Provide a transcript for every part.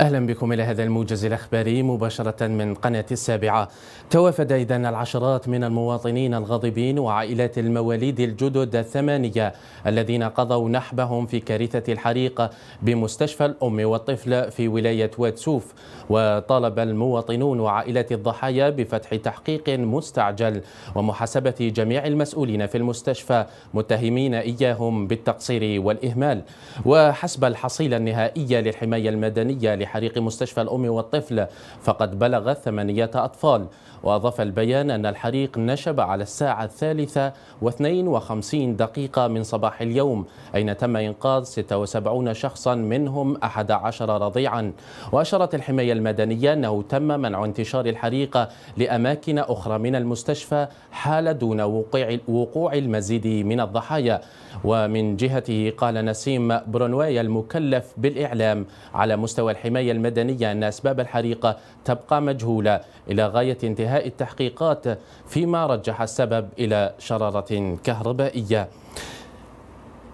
أهلا بكم إلى هذا الموجز الأخباري مباشرة من قناة السابعة توافد إذن العشرات من المواطنين الغاضبين وعائلات المواليد الجدد الثمانية الذين قضوا نحبهم في كارثة الحريق بمستشفى الأم والطفل في ولاية واتسوف وطالب المواطنون وعائلات الضحايا بفتح تحقيق مستعجل ومحاسبة جميع المسؤولين في المستشفى متهمين إياهم بالتقصير والإهمال وحسب الحصيلة النهائية للحماية المدنية بحريق مستشفى الأم والطفل فقد بلغ ثمانية أطفال وأضاف البيان أن الحريق نشب على الساعة الثالثة واثنين وخمسين دقيقة من صباح اليوم أين تم إنقاذ 76 شخصا منهم 11 رضيعا وأشرت الحماية المدنية أنه تم منع انتشار الحريق لأماكن أخرى من المستشفى حال دون وقوع, وقوع المزيد من الضحايا ومن جهته قال نسيم برونواي المكلف بالإعلام على مستوى الحماية الحماية المدنية أن أسباب الحريق تبقى مجهولة إلى غاية انتهاء التحقيقات فيما رجح السبب إلى شرارة كهربائية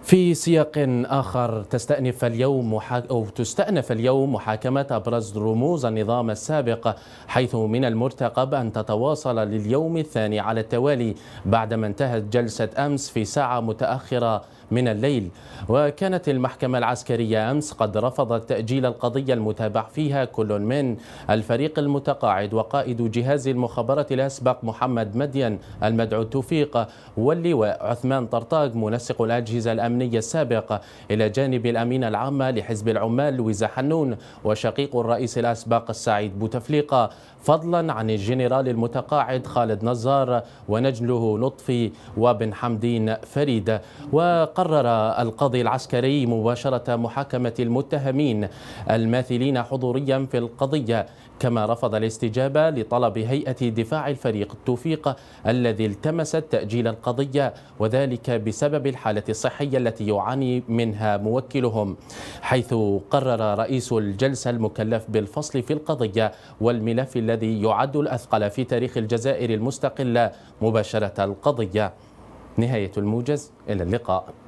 في سياق آخر تستأنف اليوم محاك... أو تستأنف اليوم محاكمة أبرز رموز النظام السابق حيث من المرتقب أن تتواصل لليوم الثاني على التوالي بعدما انتهت جلسة أمس في ساعة متأخرة من الليل وكانت المحكمة العسكرية أمس قد رفضت تأجيل القضية المتابع فيها كل من الفريق المتقاعد وقائد جهاز المخابرات الأسبق محمد مدين المدعو توفيق واللواء عثمان طرطاق منسق الأجهزة الأمنية الأمني السابق إلى جانب الأمين العام لحزب العمال لويزا حنون وشقيق الرئيس الأسبق سعيد بوتفليقة فضلا عن الجنرال المتقاعد خالد نزار ونجله لطفي وبن حمدين فريد وقرر القاضي العسكري مباشرة محاكمة المتهمين الماثلين حضوريا في القضية كما رفض الاستجابة لطلب هيئة دفاع الفريق التوفيق الذي التمست تأجيل القضية وذلك بسبب الحالة الصحية التي يعاني منها موكلهم حيث قرر رئيس الجلسة المكلف بالفصل في القضية والملف الذي يعد الأثقل في تاريخ الجزائر المستقلة مباشرة القضية نهاية الموجز إلى اللقاء